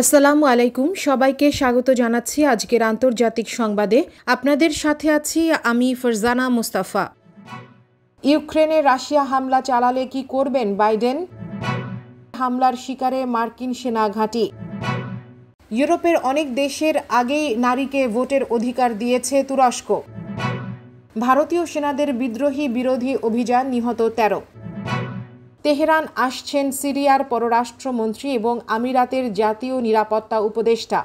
আসসালামু আলাইকুম সবাইকে স্বাগত জানাচ্ছি আজকের আন্তর্জাতিক সংবাদে আপনাদের সাথে আছি আমি ফরজানা মুস্তাফা ইউক্রেনে রাশিয়া হামলা চালালে কি করবেন বাইডেন হামলার শিকারে মার্কিন সেনা ঘাঁটি ইউরোপের অনেক দেশের আগেই নারীকে ভোটের অধিকার দিয়েছে তুরস্ক ভারতীয় সেনাদের বিদ্রোহী বিরোধী অভিযান নিহত তেরো তেহরান আসছেন সিরিয়ার পররাষ্ট্রমন্ত্রী এবং আমিরাতের জাতীয় নিরাপত্তা উপদেষ্টা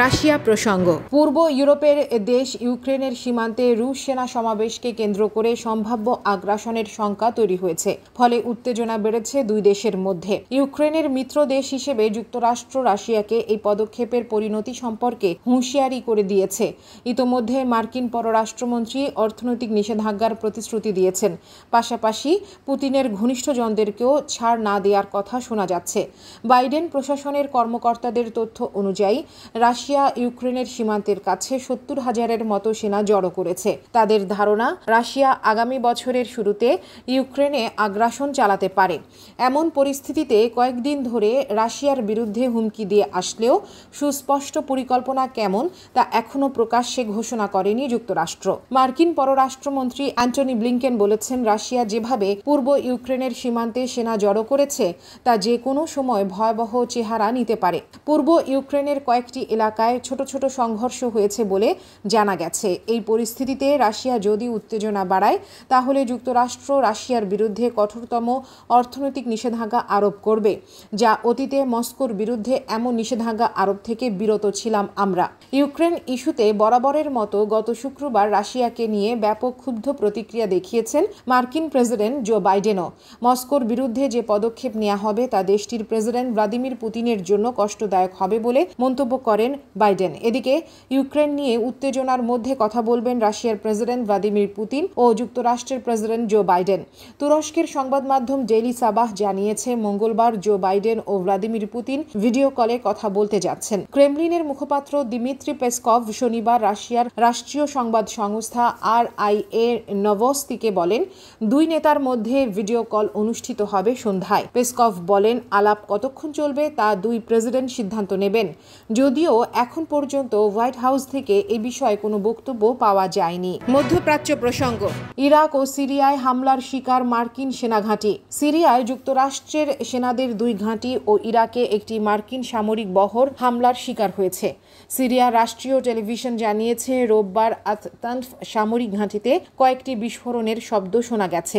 রাশিয়া প্রসঙ্গ পূর্ব ইউরোপের দেশ ইউক্রেনের সীমান্তে রুশ সেনা সমাবেশকে কেন্দ্র করে সম্ভাব্য আগ্রাসনের শঙ্কা তৈরি হয়েছে ফলে উত্তেজনা বেড়েছে দুই দেশের মধ্যে ইউক্রেনের মিত্র দেশ হিসেবে যুক্তরাষ্ট্র রাশিয়াকে এই পদক্ষেপের পরিণতি সম্পর্কে হুঁশিয়ারি করে দিয়েছে ইতোমধ্যে মার্কিন পররাষ্ট্রমন্ত্রী অর্থনৈতিক নিষেধাজ্ঞার প্রতিশ্রুতি দিয়েছেন পাশাপাশি পুতিনের ঘনিষ্ঠজনদেরকেও ছাড় না দেওয়ার কথা শোনা যাচ্ছে বাইডেন প্রশাসনের কর্মকর্তাদের তথ্য অনুযায়ী রাশিয়া রাশিয়া ইউক্রেনের সীমান্তের কাছে সত্তর হাজারের মতো সেনা জড়ো করেছে তাদের ধারণা রাশিয়া আগামী বছরের শুরুতে ইউক্রেনে আগ্রাসন চালাতে পারে এমন পরিস্থিতিতে কয়েকদিন ধরে রাশিয়ার বিরুদ্ধে হুমকি দিয়ে আসলেও সুস্পষ্ট পরিকল্পনা কেমন তা এখনও প্রকাশ্যে ঘোষণা করেনি যুক্তরাষ্ট্র মার্কিন পররাষ্ট্রমন্ত্রী অ্যান্টনি ব্লিংকেন বলেছেন রাশিয়া যেভাবে পূর্ব ইউক্রেনের সীমান্তে সেনা জড়ো করেছে তা যে কোনো সময় ভয়াবহ চেহারা নিতে পারে পূর্ব ইউক্রেনের কয়েকটি এলাকা এলাকায় ছোট ছোট সংঘর্ষ হয়েছে বলে জানা গেছে এই পরিস্থিতিতে রাশিয়া যদি উত্তেজনা বাড়ায় তাহলে যুক্তরাষ্ট্র রাশিয়ার বিরুদ্ধে কঠোরতম অর্থনৈতিক নিষেধাজ্ঞা আরোপ করবে যা অতীতে মস্কোর বিরুদ্ধে এমন নিষেধাজ্ঞা আরোপ থেকে বিরত ছিলাম আমরা ইউক্রেন ইস্যুতে বরাবরের মতো গত শুক্রবার রাশিয়াকে নিয়ে ব্যাপক ক্ষুব্ধ প্রতিক্রিয়া দেখিয়েছেন মার্কিন প্রেসিডেন্ট জো বাইডেনও মস্কোর বিরুদ্ধে যে পদক্ষেপ নেওয়া হবে তা দেশটির প্রেসিডেন্ট ভ্লাদিমির পুতিনের জন্য কষ্টদায়ক হবে বলে মন্তব্য করেন বাইডেন এদিকে ইউক্রেন নিয়ে উত্তেজনার মধ্যে কথা বলবেন রাশিয়ার প্রেসিডেন্ট ভ্লাদিমির পুতিন ও যুক্তরাষ্ট্রের প্রেসিডেন্ট জো বাইডেন তুরস্কের সংবাদ মাধ্যম ডেইলি সাবাহ জানিয়েছে মঙ্গলবার জো বাইডেন ও ভ্লাদিমির পুতিন ভিডিও কলে কথা বলতে যাচ্ছেন ক্রেমলিনের মুখপাত্র দিমিত্রি পেসকভ শনিবার রাশিয়ার রাষ্ট্রীয় সংবাদ সংস্থা আর আই এ নভস্তিকে বলেন দুই নেতার মধ্যে ভিডিও কল অনুষ্ঠিত হবে সন্ধ্যায় পেসকভ বলেন আলাপ কতক্ষণ চলবে তা দুই প্রেসিডেন্ট সিদ্ধান্ত নেবেন যদিও এখন পর্যন্ত হোয়াইট হাউস থেকে এ বিষয়ে কোনো বক্তব্য পাওয়া যায়নি মধ্যপ্রাচ্য প্রসঙ্গ ইরাক ও সিরিয়ায় হামলার শিকার মার্কিন সেনা ঘাঁটি সিরিয়ায় যুক্তরাষ্ট্রের সেনাদের দুই ঘাঁটি ও ইরাকে একটি মার্কিন সামরিক বহর হামলার শিকার হয়েছে সিরিয়া রাষ্ট্রীয় টেলিভিশন জানিয়েছে রোববার আততানফ সামরিক ঘাঁটিতে কয়েকটি বিস্ফোরণের শব্দ শোনা গেছে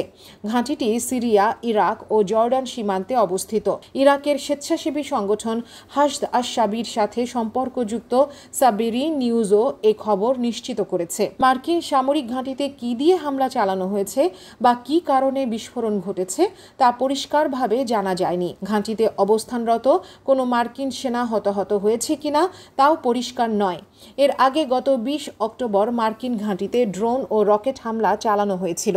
ঘাঁটিটি সিরিয়া ইরাক ও জর্ডান সীমান্তে অবস্থিত ইরাকের স্বেচ্ছাসেবী সংগঠন হাসদ আশাবির সাথে সম্পর্ক সম্পর্কযুক্ত সাবেরি নিউজও এ খবর নিশ্চিত করেছে মার্কিন সামরিক ঘাঁটিতে কি দিয়ে হামলা চালানো হয়েছে বা কি কারণে বিস্ফোরণ ঘটেছে তা পরিষ্কারভাবে জানা যায়নি ঘাঁটিতে অবস্থানরত কোনো মার্কিন সেনা হতাহত হয়েছে কিনা তাও পরিষ্কার নয় এর আগে গত বিশ অক্টোবর মার্কিন ঘাঁটিতে ড্রোন ও রকেট হামলা চালানো হয়েছিল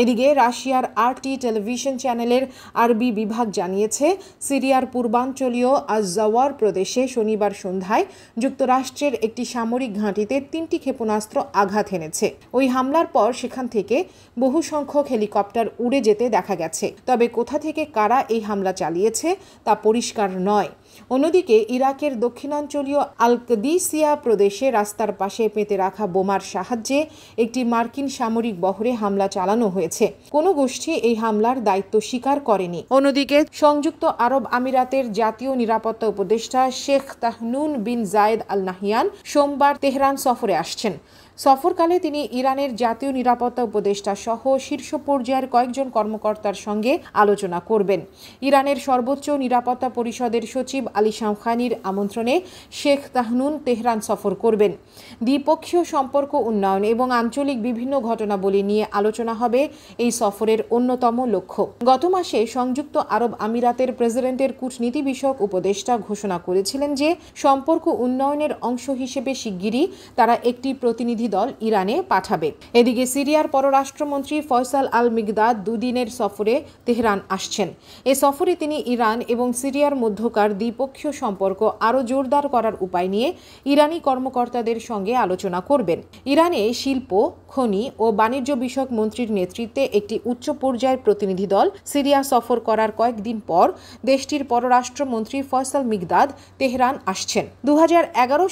এদিকে রাশিয়ার আরটি টেলিভিশন চ্যানেলের আরবি বিভাগ জানিয়েছে সিরিয়ার পূর্বাঞ্চলীয় আজাওয়ার প্রদেশে শনিবার সন্ধ্যায় যুক্তরাষ্ট্রের একটি সামরিক ঘাঁটিতে তিনটি ক্ষেপণাস্ত্র আঘাত হেনেছে ওই হামলার পর সেখান থেকে বহু সংখ্যক হেলিকপ্টার উড়ে যেতে দেখা গেছে তবে কোথা থেকে কারা এই হামলা চালিয়েছে তা পরিষ্কার নয় অন্যদিকে ইরাকের দক্ষিণাঞ্চলীয় আলকদিসিয়া প্রদেশে রাস্তার পাশে পেতে রাখা বোমার সাহায্যে একটি মার্কিন সামরিক বহরে হামলা চালানো হয়েছে কোনো গোষ্ঠী এই হামলার দায়িত্ব স্বীকার করেনি অন্যদিকে সংযুক্ত আরব আমিরাতের জাতীয় নিরাপত্তা উপদেষ্টা শেখ তাহনুন বিন জায়েদ আল নাহিয়ান সোমবার তেহরান সফরে আসছেন সফরকালে তিনি ইরানের জাতীয় নিরাপত্তা উপদেষ্টা সহ শীর্ষ পর্যায়ের কয়েকজন কর্মকর্তার সঙ্গে আলোচনা করবেন ইরানের সর্বোচ্চ নিরাপত্তা পরিষদের সচিব আলী শামখানির আমন্ত্রণে শেখ তাহনুন তেহরান সফর করবেন দ্বিপক্ষীয় সম্পর্ক উন্নয়ন এবং আঞ্চলিক বিভিন্ন ঘটনাবলী নিয়ে আলোচনা হবে এই সফরের অন্যতম লক্ষ্য গত মাসে সংযুক্ত আরব আমিরাতের প্রেসিডেন্টের কূটনীতি বিষয়ক উপদেষ্টা ঘোষণা করেছিলেন যে সম্পর্ক উন্নয়নের অংশ হিসেবে শিগগিরই তারা একটি প্রতিনিধি দল ইরানে পাঠাবে এদিকে সিরিয়ার পররাষ্ট্রমন্ত্রী ফয়সাল আল মিগদাদ দুদিনের সফরে তেহরান আসছেন এ সফরে তিনি ইরান এবং সিরিয়ার মধ্যকার দ্বিপক্ষীয় সম্পর্ক আরও জোরদার করার উপায় নিয়ে ইরানি কর্মকর্তাদের সঙ্গে আলোচনা করবেন ইরানে শিল্প খনি ও বাণিজ্য বিষয়ক মন্ত্রীর নেতৃত্বে একটি উচ্চ পর্যায়ের প্রতিনিধি দল সিরিয়া সফর করার কয়েকদিন পর দেশটির পররাষ্ট্রমন্ত্রী ফয়সাল মিগদাদ তেহরান আসছেন দু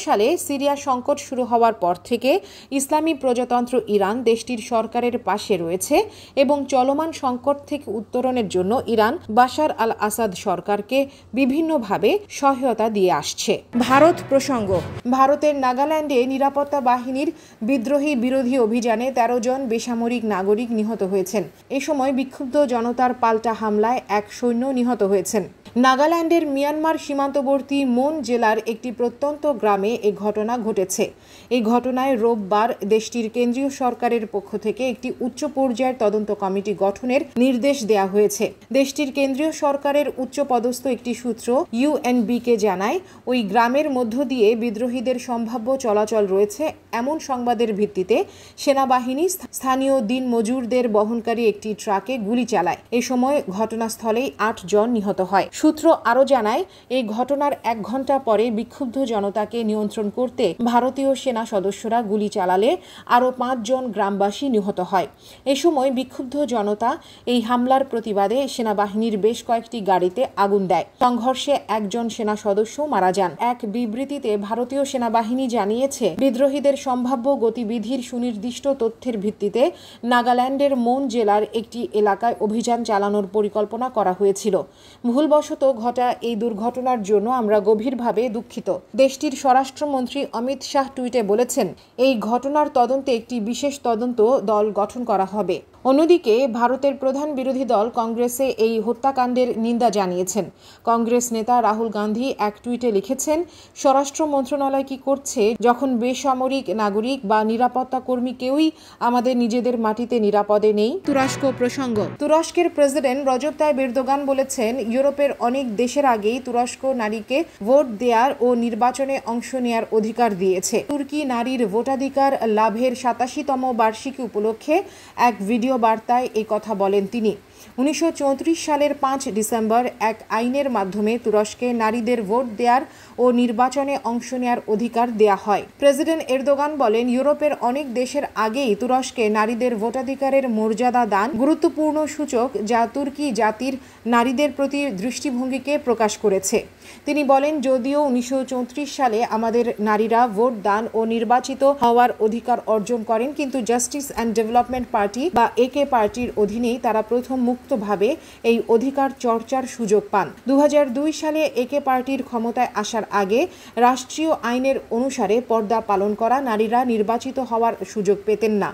সালে সিরিয়া সংকট শুরু হওয়ার পর থেকে ইসলামী প্রজাতন্ত্র ইরান দেশটির সরকারের পাশে রয়েছে এবং চলমান সংকট থেকে উত্তরণের জন্য ইরান বাশার আল আসাদ সরকারকে বিভিন্নভাবে সহায়তা দিয়ে আসছে ভারত প্রসঙ্গ ভারতের নাগাল্যান্ডে নিরাপত্তা বাহিনীর বিদ্রোহী বিরোধী অভিযানে তেরো জন বেসামরিক নাগরিক নিহত হয়েছেন এ সময় বিক্ষুব্ধ জনতার পাল্টা হামলায় এক সৈন্য নিহত হয়েছেন নাগাল্যান্ডের মিয়ানমার সীমান্তবর্তী মন জেলার একটি প্রত্যন্ত গ্রামে এ ঘটনা ঘটেছে এই ঘটনায় রোববার দেশটির কেন্দ্রীয় সরকারের পক্ষ থেকে একটি উচ্চ পর্যায়ের তদন্ত কমিটি গঠনের নির্দেশ দেয়া হয়েছে দেশটির কেন্দ্রীয় সরকারের উচ্চ পদস্থ একটি সূত্র ইউএনবিকে জানায় ওই গ্রামের মধ্য দিয়ে বিদ্রোহীদের সম্ভাব্য চলাচল রয়েছে এমন সংবাদের ভিত্তিতে সেনাবাহিনী স্থানীয় দিন মজুরদের বহনকারী একটি ট্রাকে গুলি চালায় এ সময় ঘটনাস্থলেই আট জন নিহত হয় সূত্র আরও জানায় এই ঘটনার এক ঘন্টা পরে বিক্ষুব্ধ জনতাকে নিয়ন্ত্রণ করতে ভারতীয় সেনা সদস্যরা গুলি চালালে আরও পাঁচজন গ্রামবাসী নিহত হয় এ সময় বিক্ষুব্ধ জনতা এই হামলার প্রতিবাদে সেনাবাহিনীর বেশ কয়েকটি গাড়িতে আগুন দেয় সংঘর্ষে একজন সেনা সদস্য মারা যান এক বিবৃতিতে ভারতীয় সেনাবাহিনী জানিয়েছে বিদ্রোহীদের সম্ভাব্য গতিবিধির সুনির্দিষ্ট তথ্যের ভিত্তিতে নাগাল্যান্ডের মন জেলার একটি এলাকায় অভিযান চালানোর পরিকল্পনা করা হয়েছিল ভুলবশ কারণবশত ঘটা এই দুর্ঘটনার জন্য আমরা গভীরভাবে দুঃখিত দেশটির স্বরাষ্ট্রমন্ত্রী অমিত শাহ টুইটে বলেছেন এই ঘটনার তদন্তে একটি বিশেষ তদন্ত দল গঠন করা হবে অন্যদিকে ভারতের প্রধান বিরোধী দল কংগ্রেসে এই হত্যাকাণ্ডের নিন্দা জানিয়েছেন কংগ্রেস নেতা রাহুল গান্ধী এক টুইটে লিখেছেন স্বরাষ্ট্র মন্ত্রণালয় কি করছে যখন বেসামরিক নাগরিক বা নিরাপত্তা কর্মী কেউই আমাদের নিজেদের মাটিতে নিরাপদে নেই তুরস্ক প্রসঙ্গ তুরস্কের প্রেসিডেন্ট রজব তাই বেরদোগান বলেছেন ইউরোপের অনেক দেশের আগেই তুরস্ক নারীকে ভোট দেওয়ার ও নির্বাচনে অংশ নেওয়ার অধিকার দিয়েছে তুর্কি নারীর ভোটাধিকার লাভের সাতাশিতম বার্ষিকী উপলক্ষে এক ভিডিও বার্তায় এই কথা বলেন তিনি উনিশশো সালের পাঁচ ডিসেম্বর এক আইনের মাধ্যমে তুরস্কে নারীদের ভোট দেওয়ার ও নির্বাচনে অংশ নেওয়ার অধিকার দেয়া হয় প্রেসিডেন্ট এরদোগান বলেন ইউরোপের অনেক দেশের আগেই তুরস্কে নারীদের ভোটাধিকারের মর্যাদা দান গুরুত্বপূর্ণ সূচক যা তুর্কি জাতির নারীদের প্রতি দৃষ্টিভঙ্গিকে প্রকাশ করেছে তিনি বলেন যদিও উনিশশো সালে আমাদের নারীরা ভোট দান ও নির্বাচিত হওয়ার অধিকার অর্জন করেন কিন্তু জাস্টিস অ্যান্ড ডেভেলপমেন্ট পার্টি বা একে পার্টির অধীনেই তারা প্রথম মুক্তভাবে এই অধিকার চর্চার সুযোগ পান দু সালে একে পার্টির ক্ষমতায় আসার আগে রাষ্ট্রীয় আইনের অনুসারে পর্দা পালন করা নারীরা নির্বাচিত হওয়ার সুযোগ পেতেন না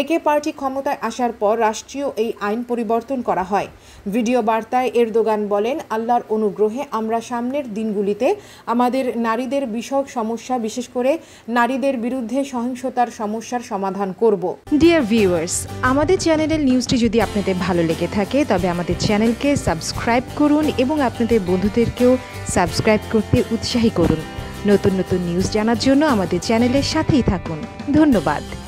একে পার্টি ক্ষমতায় আসার পর রাষ্ট্রীয় এই আইন পরিবর্তন করা হয় ভিডিও বার্তায় এরদোগান বলেন আল্লাহর অনুগ্রহে আমরা সামনের দিনগুলিতে আমাদের নারীদের বিষয়ক সমস্যা বিশেষ করে নারীদের বিরুদ্ধে সহিংসতার সমস্যার সমাধান করব ডিয়ার ভিউয়ার্স আমাদের চ্যানেলের নিউজটি যদি আপনাদের ভালো লেগে থাকে তবে আমাদের চ্যানেলকে সাবস্ক্রাইব করুন এবং আপনাদের বন্ধুদেরকেও সাবস্ক্রাইব করতে উৎসাহী করুন নতুন নতুন নিউজ জানার জন্য আমাদের চ্যানেলের সাথেই থাকুন ধন্যবাদ